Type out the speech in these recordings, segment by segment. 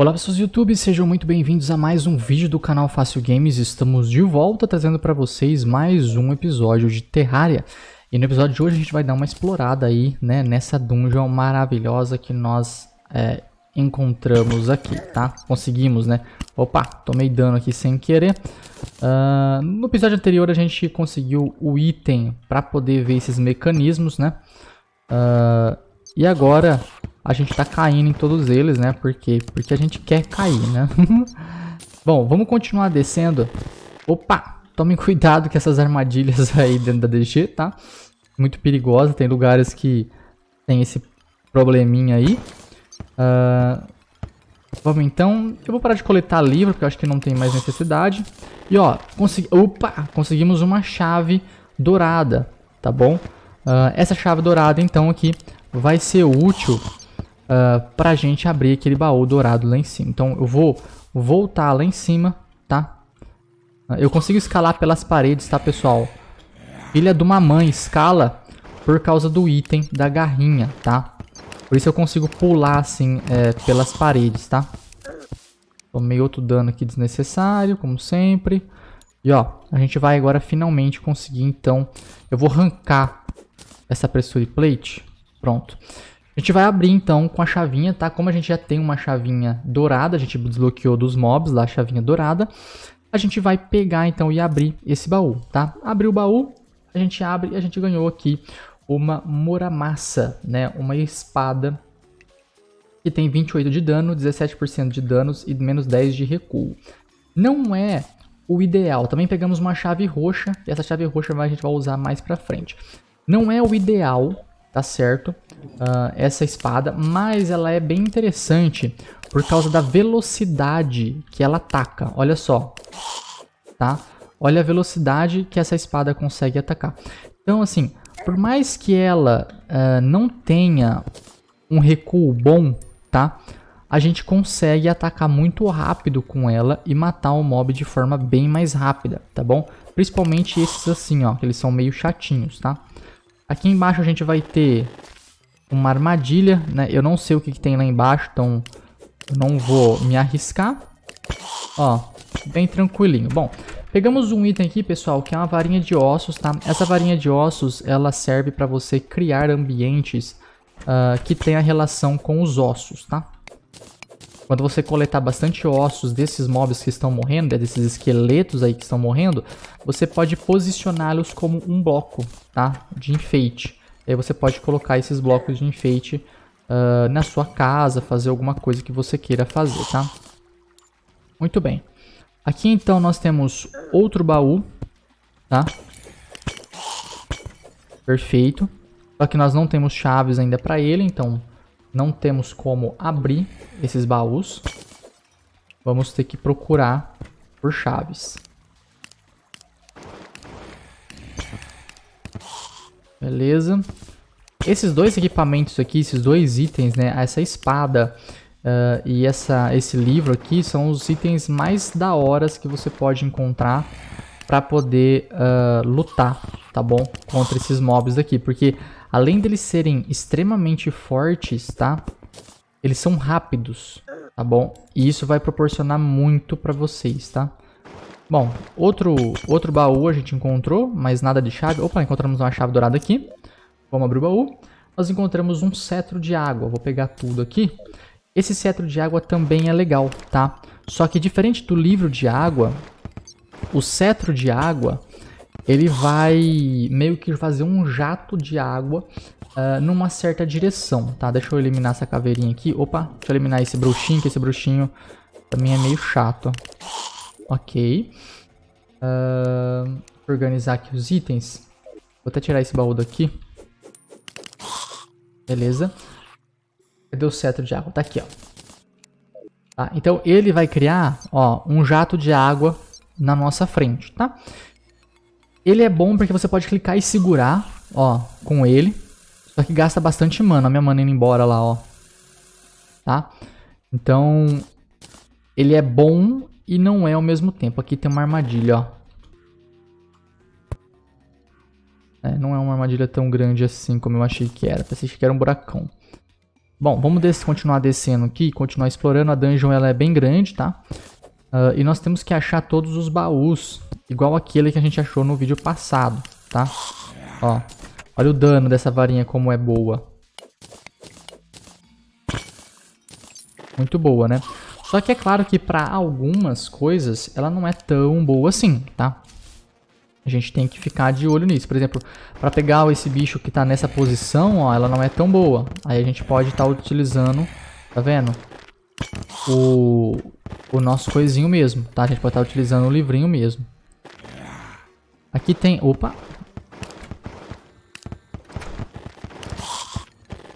Olá pessoas do YouTube, sejam muito bem-vindos a mais um vídeo do canal Fácil Games. Estamos de volta trazendo para vocês mais um episódio de Terraria. E no episódio de hoje a gente vai dar uma explorada aí, né, nessa dungeon maravilhosa que nós é, encontramos aqui, tá? Conseguimos, né? Opa, tomei dano aqui sem querer. Uh, no episódio anterior a gente conseguiu o item para poder ver esses mecanismos, né? Uh, e agora a gente tá caindo em todos eles, né? Por quê? Porque a gente quer cair, né? Bom, vamos continuar descendo. Opa! Tomem cuidado com essas armadilhas aí dentro da DG, tá? Muito perigosa, tem lugares que tem esse probleminha aí. Uh, vamos então, eu vou parar de coletar livro, porque eu acho que não tem mais necessidade. E ó, consegui... Opa! Conseguimos uma chave dourada, tá bom? Uh, essa chave dourada, então, aqui vai ser útil uh, pra gente abrir aquele baú dourado lá em cima. Então eu vou voltar lá em cima, tá? Ah, eu consigo escalar pelas paredes, tá, pessoal? Filha de uma mãe escala por causa do item da garrinha, tá? Por isso eu consigo pular, assim, é, pelas paredes, tá? Tomei outro dano aqui desnecessário, como sempre. E, ó, a gente vai agora finalmente conseguir, então... Eu vou arrancar essa pressure plate. Pronto. A gente vai abrir então com a chavinha, tá? Como a gente já tem uma chavinha dourada, a gente desbloqueou dos mobs lá a chavinha dourada. A gente vai pegar então e abrir esse baú, tá? abriu o baú, a gente abre e a gente ganhou aqui uma moramassa, né? Uma espada que tem 28 de dano, 17% de danos e menos 10 de recuo. Não é o ideal. Também pegamos uma chave roxa, e essa chave roxa a gente vai usar mais pra frente. Não é o ideal tá certo? Uh, essa espada, mas ela é bem interessante por causa da velocidade que ela ataca. Olha só, tá? Olha a velocidade que essa espada consegue atacar. Então, assim, por mais que ela uh, não tenha um recuo bom, tá? A gente consegue atacar muito rápido com ela e matar o mob de forma bem mais rápida, tá bom? Principalmente esses assim, ó, que eles são meio chatinhos, tá? Aqui embaixo a gente vai ter uma armadilha, né? Eu não sei o que, que tem lá embaixo, então não vou me arriscar. Ó, bem tranquilinho. Bom, pegamos um item aqui, pessoal, que é uma varinha de ossos, tá? Essa varinha de ossos, ela serve para você criar ambientes uh, que tenha relação com os ossos, tá? Quando você coletar bastante ossos desses mobs que estão morrendo, é desses esqueletos aí que estão morrendo, você pode posicioná-los como um bloco, tá? De enfeite. E aí você pode colocar esses blocos de enfeite uh, na sua casa, fazer alguma coisa que você queira fazer, tá? Muito bem. Aqui então nós temos outro baú, tá? Perfeito. Só que nós não temos chaves ainda para ele, então não temos como abrir esses baús. Vamos ter que procurar por chaves. Beleza. Esses dois equipamentos aqui, esses dois itens, né? Essa espada uh, e essa, esse livro aqui são os itens mais da horas que você pode encontrar para poder uh, lutar, tá bom? Contra esses mobs aqui Porque Além deles serem extremamente fortes, tá? Eles são rápidos, tá bom? E isso vai proporcionar muito pra vocês, tá? Bom, outro, outro baú a gente encontrou, mas nada de chave. Opa, encontramos uma chave dourada aqui. Vamos abrir o baú. Nós encontramos um cetro de água. Vou pegar tudo aqui. Esse cetro de água também é legal, tá? Só que diferente do livro de água, o cetro de água ele vai meio que fazer um jato de água uh, numa certa direção, tá? Deixa eu eliminar essa caveirinha aqui. Opa, deixa eu eliminar esse bruxinho, que esse bruxinho também é meio chato. Ok. Uh, organizar aqui os itens. Vou até tirar esse baú daqui. Beleza. Cadê o cetro de água? Tá aqui, ó. Tá? Então ele vai criar, ó, um jato de água na nossa frente, tá? Tá? Ele é bom porque você pode clicar e segurar, ó, com ele. Só que gasta bastante mana. A minha mana indo embora lá, ó. Tá? Então, ele é bom e não é ao mesmo tempo. Aqui tem uma armadilha, ó. É, não é uma armadilha tão grande assim como eu achei que era. Pensei que era um buracão. Bom, vamos des continuar descendo aqui, continuar explorando. A dungeon ela é bem grande, tá? Uh, e nós temos que achar todos os baús igual aquele que a gente achou no vídeo passado, tá? Ó, olha o dano dessa varinha como é boa. Muito boa, né? Só que é claro que para algumas coisas ela não é tão boa assim, tá? A gente tem que ficar de olho nisso. Por exemplo, para pegar esse bicho que tá nessa posição, ó, ela não é tão boa. Aí a gente pode estar tá utilizando, tá vendo? O, o nosso coisinho mesmo, tá? A gente pode estar tá utilizando o livrinho mesmo. Aqui tem... Opa!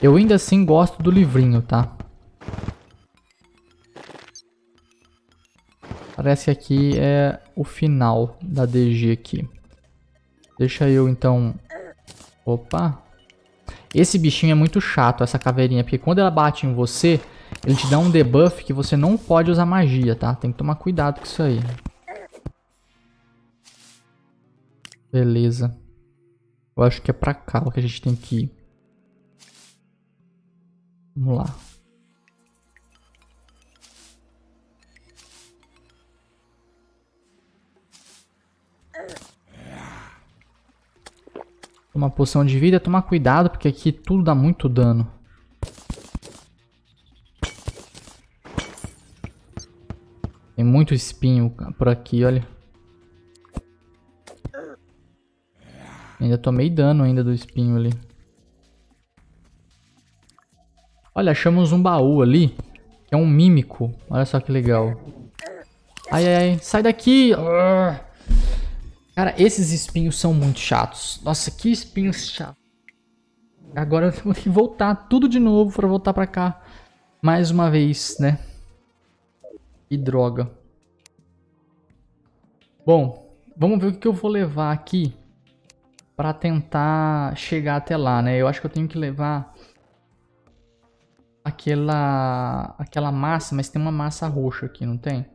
Eu ainda assim gosto do livrinho, tá? Parece que aqui é o final da DG aqui. Deixa eu então... Opa! Esse bichinho é muito chato, essa caveirinha, porque quando ela bate em você, ele te dá um debuff que você não pode usar magia, tá? Tem que tomar cuidado com isso aí. Beleza. Eu acho que é pra cá que a gente tem que ir. Vamos lá. Uma poção de vida, tomar cuidado, porque aqui tudo dá muito dano. Tem muito espinho por aqui, olha. Ainda tomei dano ainda do espinho ali. Olha, achamos um baú ali. Que é um mímico. Olha só que legal. Ai, ai, ai. Sai daqui! Ah. Cara, esses espinhos são muito chatos. Nossa, que espinhos chatos. Agora eu tenho que voltar tudo de novo pra voltar pra cá. Mais uma vez, né? Que droga. Bom, vamos ver o que eu vou levar aqui para tentar chegar até lá, né? Eu acho que eu tenho que levar aquela aquela massa, mas tem uma massa roxa aqui, não tem?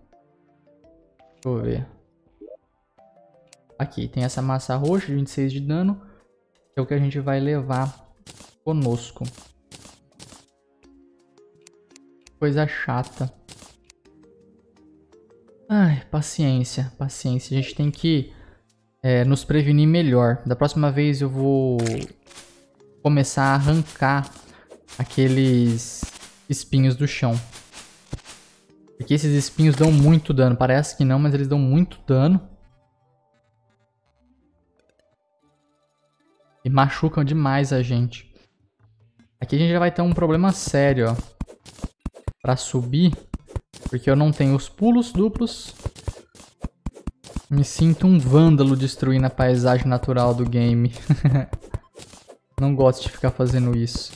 Deixa eu ver. Aqui, tem essa massa roxa de 26 de dano, que é o que a gente vai levar conosco. Coisa chata. Ai, paciência, paciência. A gente tem que é, nos prevenir melhor. Da próxima vez eu vou começar a arrancar aqueles espinhos do chão. Porque esses espinhos dão muito dano. Parece que não, mas eles dão muito dano. E machucam demais a gente. Aqui a gente já vai ter um problema sério, ó. Pra subir. Porque eu não tenho os pulos duplos. Me sinto um vândalo destruindo a paisagem natural do game. não gosto de ficar fazendo isso.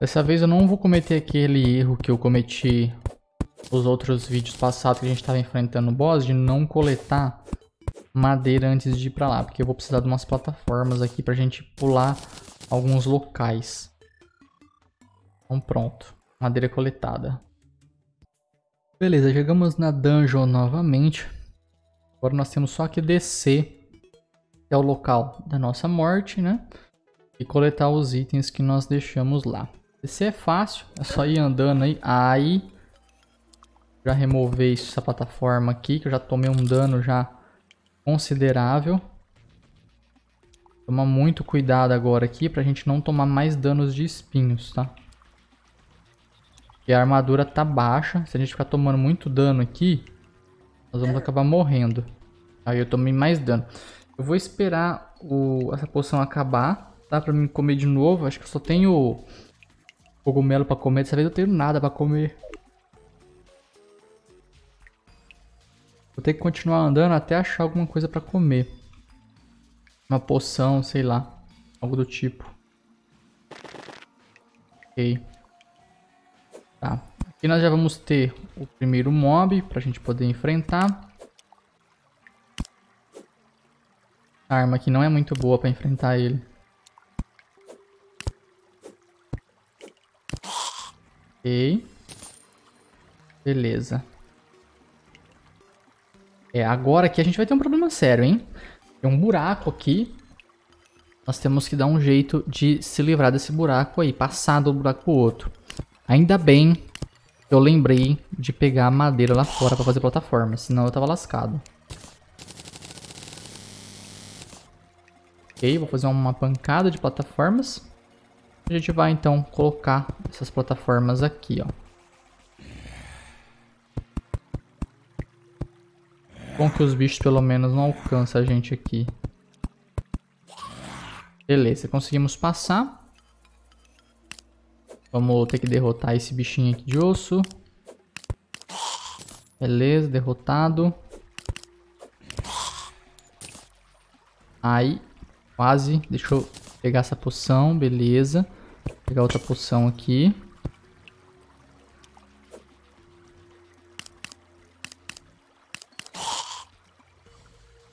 Dessa vez eu não vou cometer aquele erro que eu cometi nos outros vídeos passados que a gente estava enfrentando o boss de não coletar madeira antes de ir pra lá, porque eu vou precisar de umas plataformas aqui pra gente pular alguns locais. Então pronto, madeira coletada. Beleza, chegamos na dungeon novamente. Agora nós temos só que descer até o local da nossa morte, né? E coletar os itens que nós deixamos lá. Descer é fácil, é só ir andando aí. Aí, já remover isso, essa plataforma aqui, que eu já tomei um dano já considerável. Toma muito cuidado agora aqui pra gente não tomar mais danos de espinhos, tá? Porque a armadura tá baixa. Se a gente ficar tomando muito dano aqui, nós vamos acabar morrendo. Aí eu tomei mais dano. Eu vou esperar o... essa poção acabar, dá tá? Pra me comer de novo. Acho que eu só tenho cogumelo pra comer. Dessa vez eu tenho nada pra comer. Vou ter que continuar andando até achar alguma coisa pra comer. Uma poção, sei lá. Algo do tipo. Ok. E nós já vamos ter o primeiro mob para a gente poder enfrentar. A arma aqui não é muito boa para enfrentar ele. Ok. Beleza. É, agora que a gente vai ter um problema sério, hein? Tem um buraco aqui. Nós temos que dar um jeito de se livrar desse buraco aí, passar do buraco pro outro. Ainda bem eu lembrei de pegar madeira lá fora pra fazer plataforma, senão eu tava lascado. Ok, vou fazer uma pancada de plataformas. A gente vai então colocar essas plataformas aqui, ó. Bom que os bichos pelo menos não alcançam a gente aqui. Beleza, conseguimos passar. Vamos ter que derrotar esse bichinho aqui de osso. Beleza, derrotado. Aí, quase. Deixa eu pegar essa poção, beleza. Vou pegar outra poção aqui.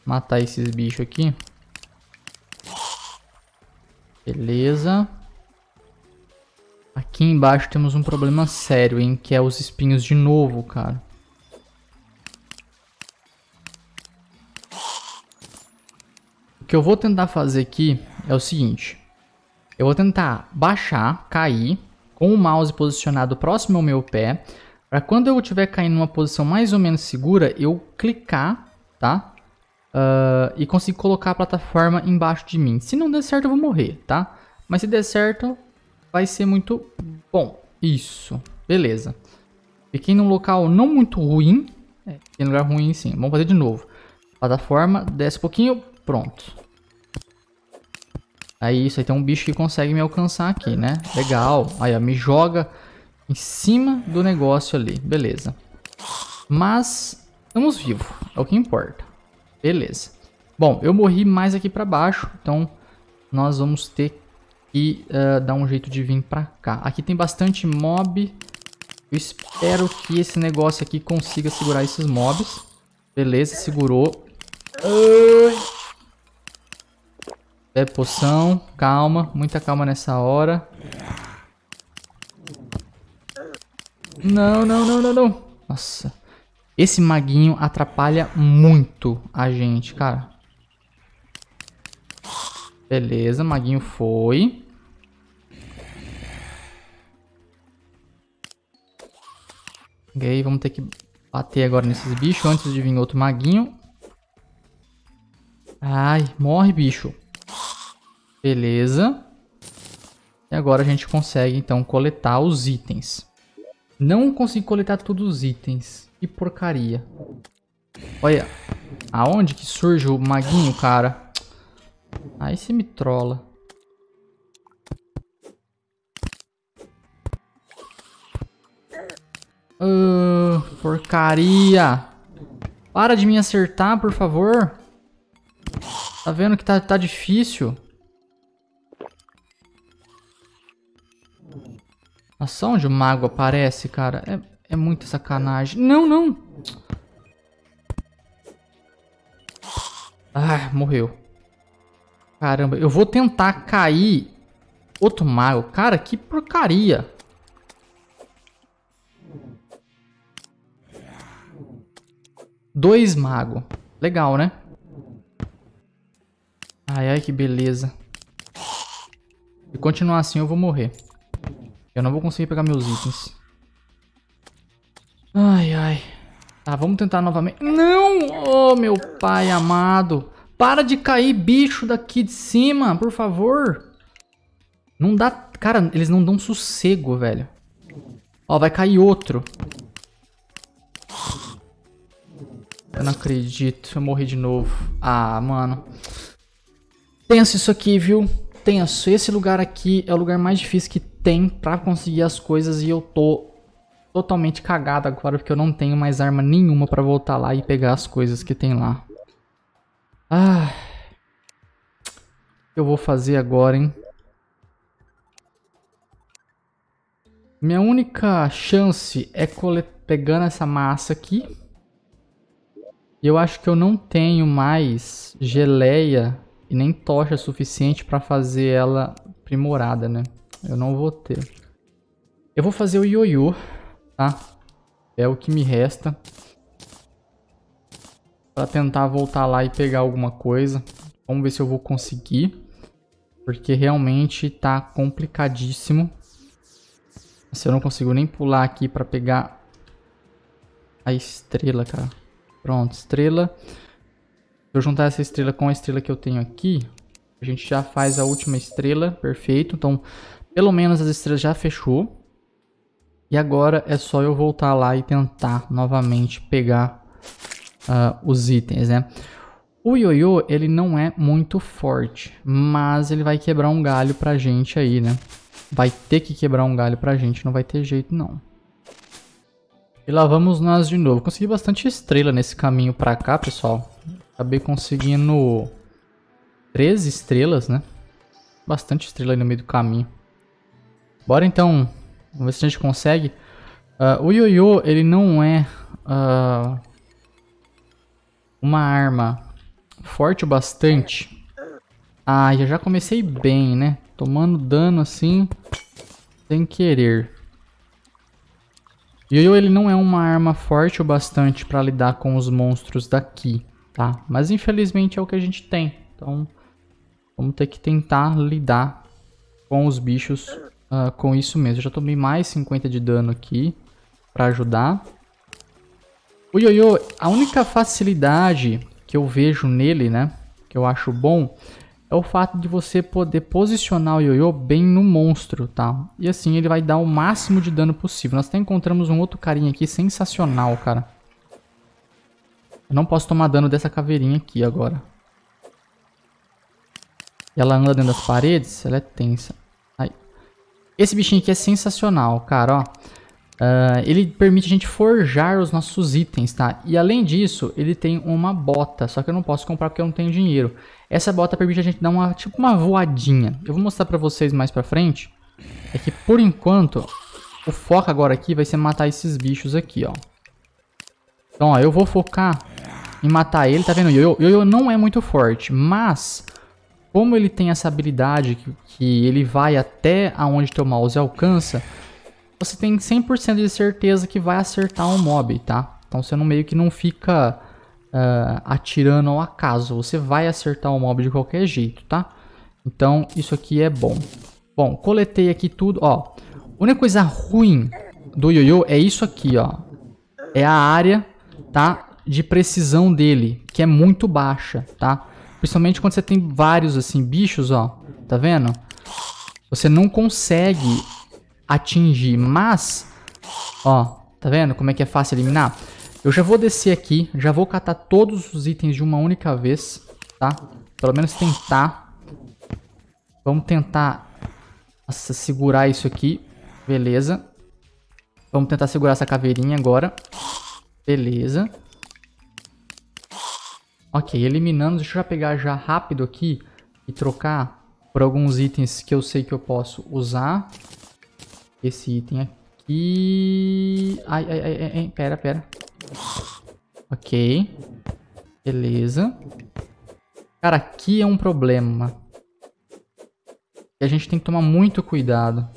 Matar esses bichos aqui. Beleza. Aqui embaixo temos um problema sério, hein? Que é os espinhos de novo, cara. O que eu vou tentar fazer aqui é o seguinte. Eu vou tentar baixar, cair, com o mouse posicionado próximo ao meu pé, para quando eu estiver caindo numa posição mais ou menos segura, eu clicar, tá? Uh, e conseguir colocar a plataforma embaixo de mim. Se não der certo, eu vou morrer, tá? Mas se der certo, vai ser muito bom. Isso, beleza. Fiquei num local não muito ruim. É, fiquei num lugar ruim sim. Vamos fazer de novo. Plataforma, desce um pouquinho, pronto. Aí isso, aí tem um bicho que consegue me alcançar aqui, né? Legal. Aí ó, me joga em cima do negócio ali, beleza. Mas estamos vivos, é o que importa. Beleza. Bom, eu morri mais aqui pra baixo, então nós vamos ter e uh, eh, dar um jeito de vir pra cá. Aqui tem bastante mob. Eu espero que esse negócio aqui consiga segurar esses mobs. Beleza, segurou. Bebe é poção, calma, muita calma nessa hora. Não, não, não, não, não. Nossa. Esse maguinho atrapalha muito a gente, cara. Beleza, maguinho foi. E aí vamos ter que bater agora nesses bichos antes de vir outro maguinho. Ai, morre, bicho. Beleza. E agora a gente consegue, então, coletar os itens. Não consigo coletar todos os itens. Que porcaria. Olha, aonde que surge o maguinho, cara? Aí você me trola. Uh, porcaria. Para de me acertar, por favor. Tá vendo que tá, tá difícil? Nossa, onde o mago aparece, cara? É, é muita sacanagem. Não, não. Ah, morreu. Caramba, eu vou tentar cair outro mago. Cara, que porcaria. Dois mago. Legal, né? Ai, ai, que beleza. Se continuar assim, eu vou morrer. Eu não vou conseguir pegar meus itens. Ai, ai. Tá, vamos tentar novamente. Não! Oh, meu pai amado. Para de cair, bicho, daqui de cima, por favor. Não dá... Cara, eles não dão sossego, velho. Ó, vai cair outro. Eu não acredito. Eu morri de novo. Ah, mano. Tenso isso aqui, viu? Tenso. Esse lugar aqui é o lugar mais difícil que tem pra conseguir as coisas e eu tô totalmente cagado agora porque eu não tenho mais arma nenhuma pra voltar lá e pegar as coisas que tem lá. Ah. O que eu vou fazer agora, hein? Minha única chance é pegando essa massa aqui. E eu acho que eu não tenho mais geleia e nem tocha suficiente para fazer ela primorada, né? Eu não vou ter. Eu vou fazer o ioiô, tá? É o que me resta. Pra tentar voltar lá e pegar alguma coisa. Vamos ver se eu vou conseguir. Porque realmente tá complicadíssimo. Se eu não consigo nem pular aqui pra pegar a estrela, cara. Pronto, estrela. Se eu juntar essa estrela com a estrela que eu tenho aqui, a gente já faz a última estrela, perfeito. Então, pelo menos as estrelas já fechou. E agora é só eu voltar lá e tentar novamente pegar uh, os itens, né? O ioiô, ele não é muito forte, mas ele vai quebrar um galho pra gente aí, né? Vai ter que quebrar um galho pra gente, não vai ter jeito não. E lá vamos nós de novo. Consegui bastante estrela nesse caminho pra cá, pessoal. Acabei conseguindo 13 estrelas, né? Bastante estrela aí no meio do caminho. Bora então. Vamos ver se a gente consegue. Uh, o ioiô, ele não é uh, uma arma forte o bastante. Ah, já já comecei bem, né? Tomando dano assim, sem querer. Yoyo ele não é uma arma forte o bastante para lidar com os monstros daqui, tá? Mas infelizmente é o que a gente tem. Então vamos ter que tentar lidar com os bichos uh, com isso mesmo. Eu já tomei mais 50 de dano aqui para ajudar. O Yoyo, a única facilidade que eu vejo nele, né? Que eu acho bom é o fato de você poder posicionar o ioiô bem no monstro, tá? E assim ele vai dar o máximo de dano possível. Nós até encontramos um outro carinha aqui sensacional, cara. Eu não posso tomar dano dessa caveirinha aqui agora. Ela anda dentro das paredes, ela é tensa. Ai, Esse bichinho aqui é sensacional, cara, ó. Uh, ele permite a gente forjar os nossos itens, tá? E além disso, ele tem uma bota, só que eu não posso comprar porque eu não tenho dinheiro. Essa bota permite a gente dar uma, tipo uma voadinha. Eu vou mostrar pra vocês mais pra frente. É que por enquanto, o foco agora aqui vai ser matar esses bichos aqui, ó. Então, ó, eu vou focar em matar ele, tá vendo? O Yoyo não é muito forte, mas... Como ele tem essa habilidade que, que ele vai até aonde teu mouse alcança, você tem 100% de certeza que vai acertar um mob, tá? Então você não meio que não fica uh, atirando ao acaso. Você vai acertar um mob de qualquer jeito, tá? Então isso aqui é bom. Bom, coletei aqui tudo, ó. A única coisa ruim do ioiô é isso aqui, ó. É a área, tá? De precisão dele, que é muito baixa, tá? Principalmente quando você tem vários, assim, bichos, ó. Tá vendo? Você não consegue atingir. Mas, ó, tá vendo como é que é fácil eliminar? Eu já vou descer aqui, já vou catar todos os itens de uma única vez, tá? Pelo menos tentar. Vamos tentar nossa, segurar isso aqui. Beleza. Vamos tentar segurar essa caveirinha agora. Beleza. Ok, eliminando. Deixa eu já pegar já rápido aqui e trocar por alguns itens que eu sei que eu posso usar. Esse item aqui... Ai, ai, ai, ai, pera, pera. Ok. Beleza. Cara, aqui é um problema. E a gente tem que tomar muito cuidado.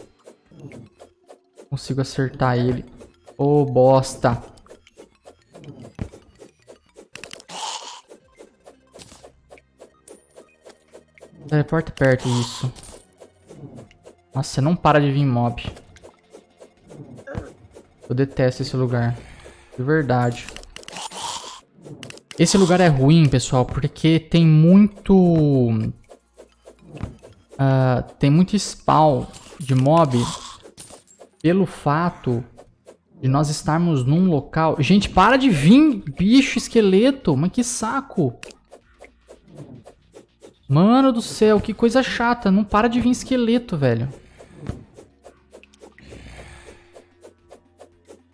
Consigo acertar ele. Ô, oh, bosta. Teleporta perto isso. Nossa, não para de vir mob. Eu detesto esse lugar. De verdade. Esse lugar é ruim, pessoal, porque tem muito... Uh, tem muito spawn de mob pelo fato de nós estarmos num local... Gente, para de vir, bicho, esqueleto, mas que saco. Mano do céu, que coisa chata, não para de vir esqueleto, velho.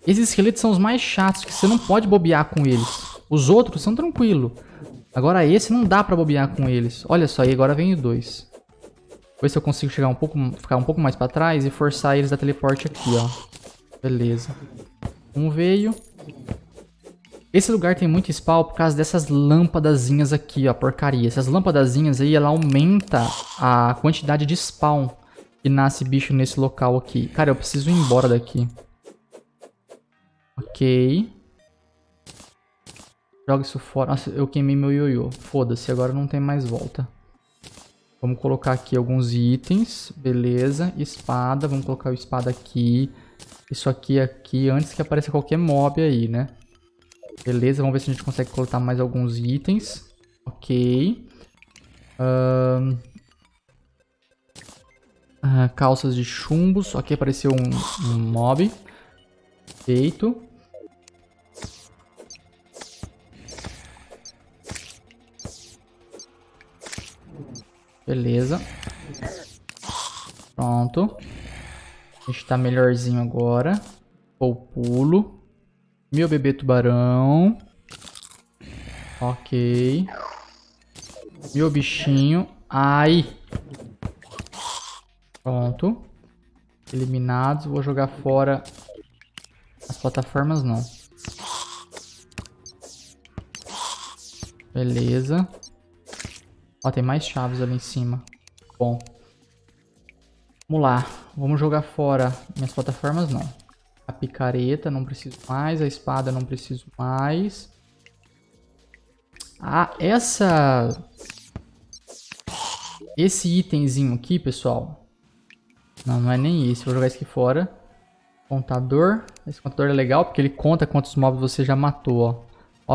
Esses esqueletos são os mais chatos, que você não pode bobear com eles. Os outros são tranquilos. Agora esse não dá pra bobear com eles. Olha só, e agora vem o Vou Ver se eu consigo chegar um pouco, ficar um pouco mais pra trás e forçar eles a teleporte aqui, ó. Beleza. Um veio. Esse lugar tem muito spawn por causa dessas lâmpadazinhas aqui, ó, porcaria. Essas lâmpadazinhas aí, ela aumenta a quantidade de spawn que nasce bicho nesse local aqui. Cara, eu preciso ir embora daqui. Ok. Joga isso fora. Nossa, eu queimei meu ioiô. Foda-se, agora não tem mais volta. Vamos colocar aqui alguns itens. Beleza. Espada. Vamos colocar a espada aqui. Isso aqui aqui, antes que apareça qualquer mob aí, né? Beleza, vamos ver se a gente consegue coletar mais alguns itens. Ok. Um... Uh, ah, calças de chumbo. Ok, apareceu um, um mob. Feito. Beleza. Pronto. A gente tá melhorzinho agora. Vou pulo. Meu bebê tubarão. Ok. Meu bichinho. Ai. Pronto. Eliminados. Vou jogar fora as plataformas não. Beleza. Ó, tem mais chaves ali em cima. Bom. Vamos lá. Vamos jogar fora. Minhas plataformas não. A picareta não preciso mais. A espada não preciso mais. Ah, essa... Esse itemzinho aqui, pessoal. Não, não é nem esse. Vou jogar isso aqui fora. Contador. Esse contador é legal porque ele conta quantos mobs você já matou, ó.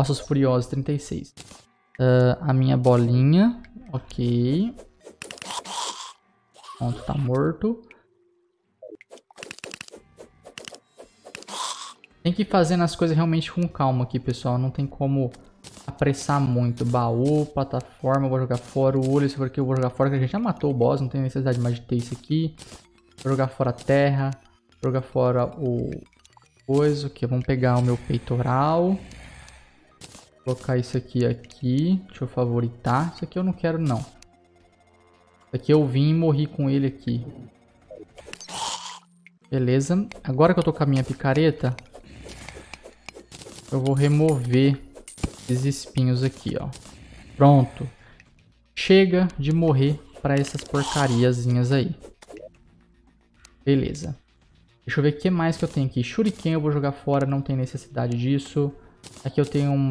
Ossos Furiosos, 36. Uh, ah, a minha bolinha. Ok. Pronto, tá morto. Tem que ir fazendo as coisas realmente com calma aqui, pessoal. Não tem como apressar muito. Baú, plataforma, vou jogar fora. O olho, for aqui eu vou jogar fora, que a gente já matou o boss. Não tem necessidade mais de ter isso aqui. Vou jogar fora a terra. Vou jogar fora o o que? Vamos pegar o meu peitoral. Colocar isso aqui aqui. Deixa eu favoritar. Isso aqui eu não quero, não. Isso aqui eu vim e morri com ele aqui. Beleza. Agora que eu tô com a minha picareta, eu vou remover esses espinhos aqui, ó. Pronto. Chega de morrer para essas porcariazinhas aí. Beleza. Deixa eu ver o que mais que eu tenho aqui. Shuriken eu vou jogar fora, não tem necessidade disso. Aqui eu tenho um,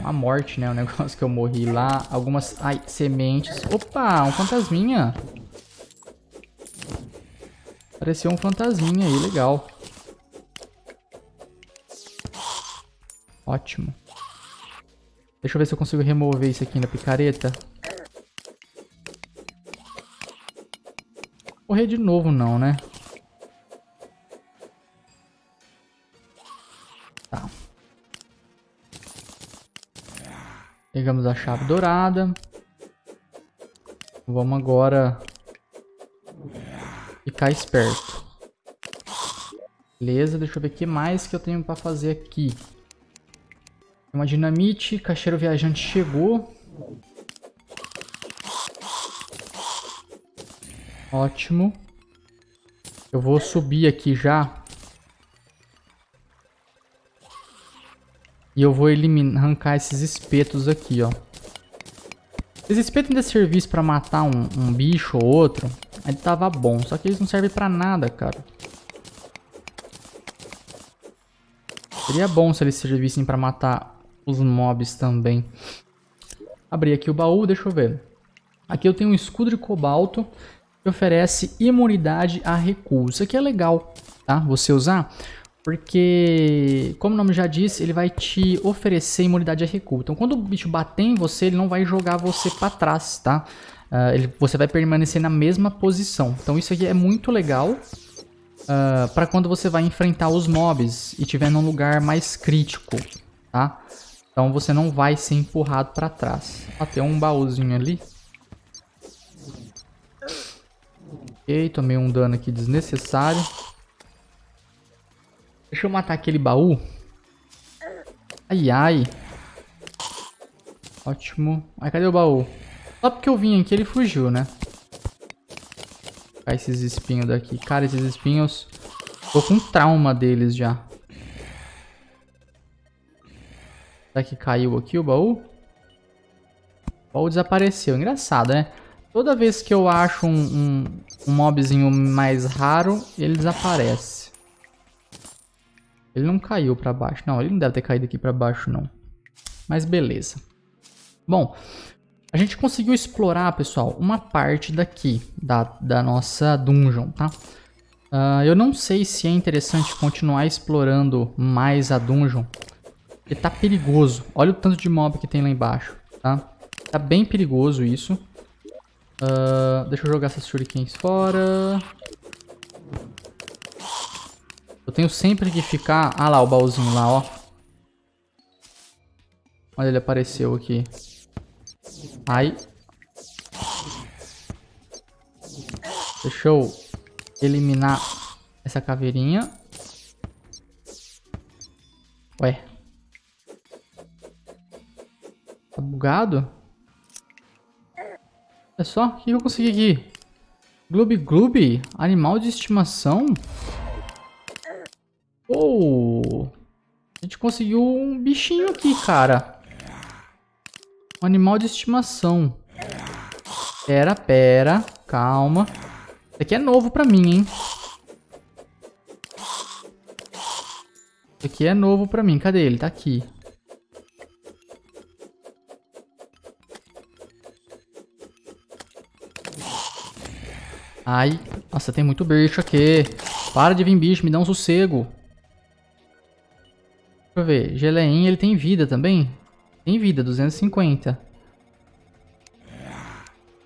uma morte, né? O um negócio que eu morri lá. Algumas ai, sementes. Opa, um fantasminha. Apareceu um fantasminha aí, legal. Ótimo. Deixa eu ver se eu consigo remover isso aqui na picareta. Morrer de novo não, né? Pegamos a chave dourada. Vamos agora ficar esperto. Beleza, deixa eu ver o que mais que eu tenho para fazer aqui. Uma dinamite, caixeiro viajante chegou. Ótimo. Eu vou subir aqui já E eu vou eliminar, arrancar esses espetos aqui, ó. Esses espetos ainda servem pra matar um, um bicho ou outro. Aí tava bom. Só que eles não servem pra nada, cara. Seria bom se eles servissem pra matar os mobs também. Abri aqui o baú, deixa eu ver. Aqui eu tenho um escudo de cobalto que oferece imunidade a recuo. Isso aqui é legal, tá? Você usar, porque, como o nome já diz, ele vai te oferecer imunidade a recuo. Então, quando o bicho bater em você, ele não vai jogar você para trás, tá? Uh, ele, você vai permanecer na mesma posição. Então, isso aqui é muito legal uh, ah, para quando você vai enfrentar os mobs e tiver num lugar mais crítico, tá? Então, você não vai ser empurrado para trás. Ó, tem um baúzinho ali. Ok, tomei um dano aqui desnecessário. Deixa eu matar aquele baú. Ai, ai. Ótimo. Ai, cadê o baú? Só porque eu vim aqui ele fugiu, né? Cai esses espinhos daqui. Cara, esses espinhos... Tô com trauma deles já. Será que caiu aqui o baú? O baú desapareceu. Engraçado, né? Toda vez que eu acho um, um, um mobzinho mais raro, ele desaparece. Ele não caiu para baixo. Não, ele não deve ter caído aqui para baixo, não. Mas beleza. Bom, a gente conseguiu explorar, pessoal, uma parte daqui, da, da nossa dungeon, tá? Uh, eu não sei se é interessante continuar explorando mais a dungeon. Porque tá perigoso. Olha o tanto de mob que tem lá embaixo, tá? Tá bem perigoso isso. Uh, deixa eu jogar essas shurikens fora tenho sempre que ficar... Ah lá, o baúzinho lá, ó. Olha, ele apareceu aqui. Ai. Deixa eu eliminar essa caveirinha. Ué. Tá bugado? É só? O que eu consegui aqui? Gloob Gloob? Animal de estimação? Uou! A gente conseguiu um bichinho aqui, cara. Um animal de estimação. Pera, pera. Calma. Isso aqui é novo pra mim, hein? Isso aqui é novo pra mim. Cadê ele? Tá aqui. Ai. Nossa, tem muito bicho aqui. Para de vir bicho, me dá um sossego eu ver. Geleim, ele tem vida também? Tem vida, 250.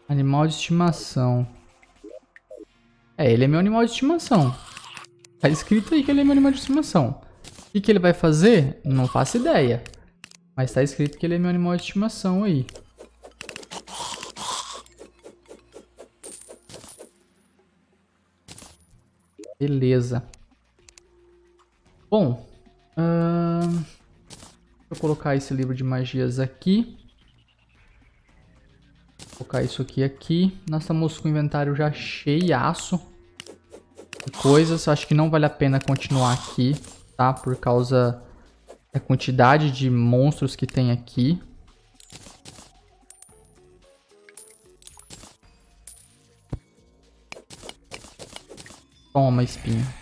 Animal de estimação. É, ele é meu animal de estimação. Tá escrito aí que ele é meu animal de estimação. O que, que ele vai fazer? Não faço ideia. Mas tá escrito que ele é meu animal de estimação aí. Beleza. Bom, Hum, vou colocar esse livro de magias aqui. Vou colocar isso aqui aqui. Nós estamos com o inventário já cheiaço de coisas. Acho que não vale a pena continuar aqui, tá? Por causa da quantidade de monstros que tem aqui. Toma, espinha.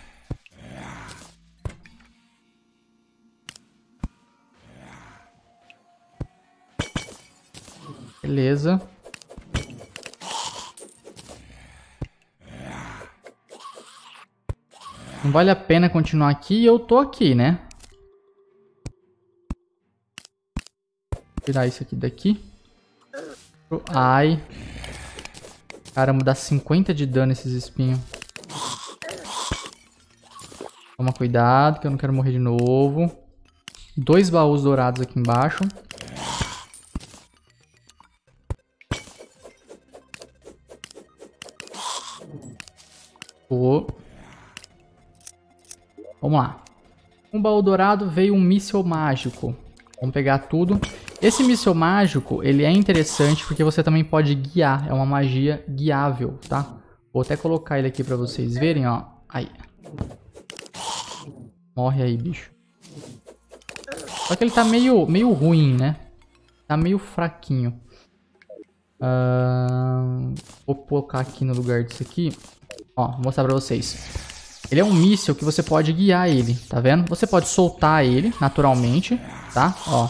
Beleza. Não vale a pena continuar aqui e eu tô aqui, né? tirar isso aqui daqui. Ai. Caramba, dá 50 de dano esses espinhos. Toma cuidado, que eu não quero morrer de novo. Dois baús dourados aqui embaixo. Boa. Vamos lá. Um baú dourado veio um míssil mágico. Vamos pegar tudo. Esse míssil mágico, ele é interessante porque você também pode guiar. É uma magia guiável, tá? Vou até colocar ele aqui pra vocês verem, ó. Aí. Morre aí, bicho. Só que ele tá meio, meio ruim, né? Tá meio fraquinho. Uh, vou colocar aqui no lugar disso aqui. Ó, vou mostrar pra vocês. Ele é um míssil que você pode guiar ele, tá vendo? Você pode soltar ele naturalmente, tá? Ó,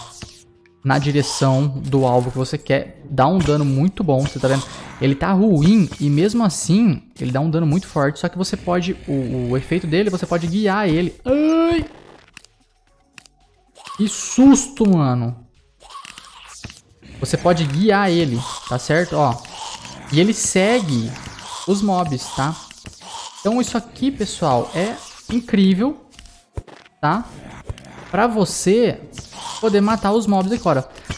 na direção do alvo que você quer. Dá um dano muito bom, você tá vendo? Ele tá ruim e mesmo assim ele dá um dano muito forte. Só que você pode... O, o efeito dele, você pode guiar ele. Ai! Que susto, mano! Você pode guiar ele, tá certo? Ó, e ele segue os mobs, tá? Então isso aqui, pessoal, é incrível, tá? Pra você poder matar os mobs aqui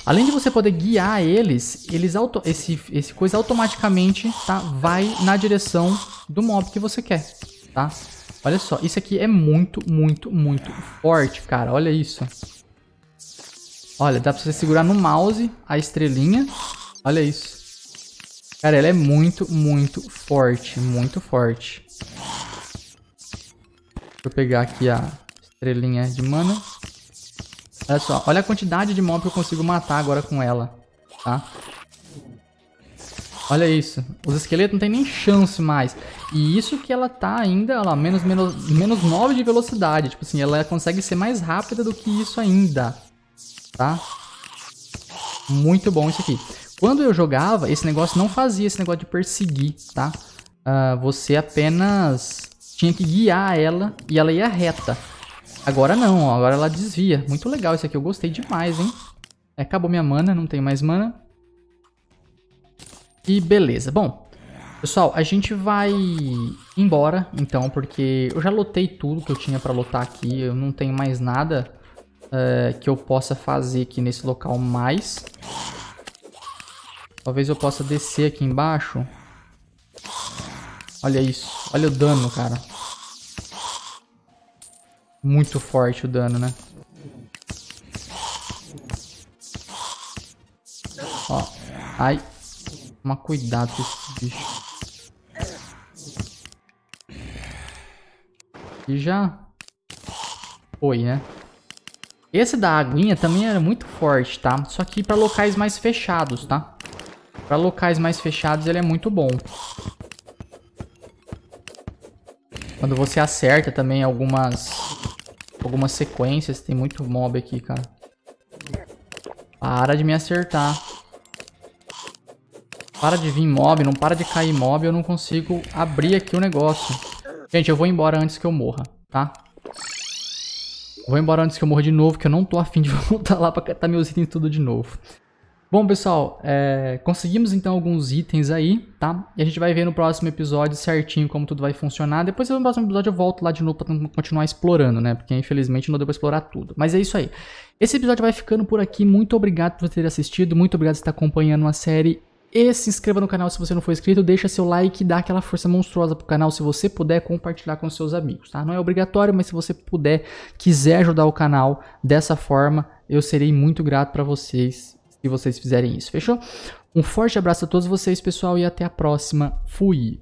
Além de você poder guiar eles, eles auto esse, esse coisa automaticamente tá? vai na direção do mob que você quer, tá? Olha só, isso aqui é muito, muito, muito forte, cara. Olha isso. Olha, dá pra você segurar no mouse a estrelinha. Olha isso. Cara, ela é muito, muito forte, muito forte eu pegar aqui a estrelinha de mana. Olha só, olha a quantidade de mob que eu consigo matar agora com ela, tá? Olha isso. Os esqueletos não tem nem chance mais. E isso que ela tá ainda, olha lá, menos, menos, menos 9 de velocidade. Tipo assim, ela consegue ser mais rápida do que isso ainda, tá? Muito bom isso aqui. Quando eu jogava, esse negócio não fazia esse negócio de perseguir, tá? Uh, você apenas tinha que guiar ela e ela ia reta. Agora não, ó, agora ela desvia. Muito legal isso aqui, eu gostei demais, hein? É, acabou minha mana, não tenho mais mana. E beleza. Bom, pessoal, a gente vai embora, então, porque eu já lotei tudo que eu tinha pra lotar aqui. Eu não tenho mais nada uh, que eu possa fazer aqui nesse local mais. Talvez eu possa descer aqui embaixo. Olha isso. Olha o dano, cara. Muito forte o dano, né? Ó. Ai. Toma cuidado com esse bicho. E já... Foi, né? Esse da aguinha também era muito forte, tá? Só que pra locais mais fechados, tá? Pra locais mais fechados ele é muito bom. Quando você acerta também algumas algumas sequências, tem muito mob aqui, cara. Para de me acertar. Para de vir mob, não para de cair mob, eu não consigo abrir aqui o negócio. Gente, eu vou embora antes que eu morra, tá? Vou embora antes que eu morra de novo, que eu não tô afim de voltar lá pra catar meus itens tudo de novo. Bom, pessoal, é, conseguimos então alguns itens aí, tá? E a gente vai ver no próximo episódio certinho como tudo vai funcionar. Depois, no próximo episódio, eu volto lá de novo pra continuar explorando, né? Porque infelizmente não deu pra explorar tudo. Mas é isso aí. Esse episódio vai ficando por aqui. Muito obrigado por ter assistido, muito obrigado por estar acompanhando a série. E se inscreva no canal se você não for inscrito, deixa seu like e dá aquela força monstruosa pro canal se você puder compartilhar com seus amigos, tá? Não é obrigatório, mas se você puder, quiser ajudar o canal dessa forma, eu serei muito grato para vocês se vocês fizerem isso, fechou? Um forte abraço a todos vocês, pessoal, e até a próxima. Fui!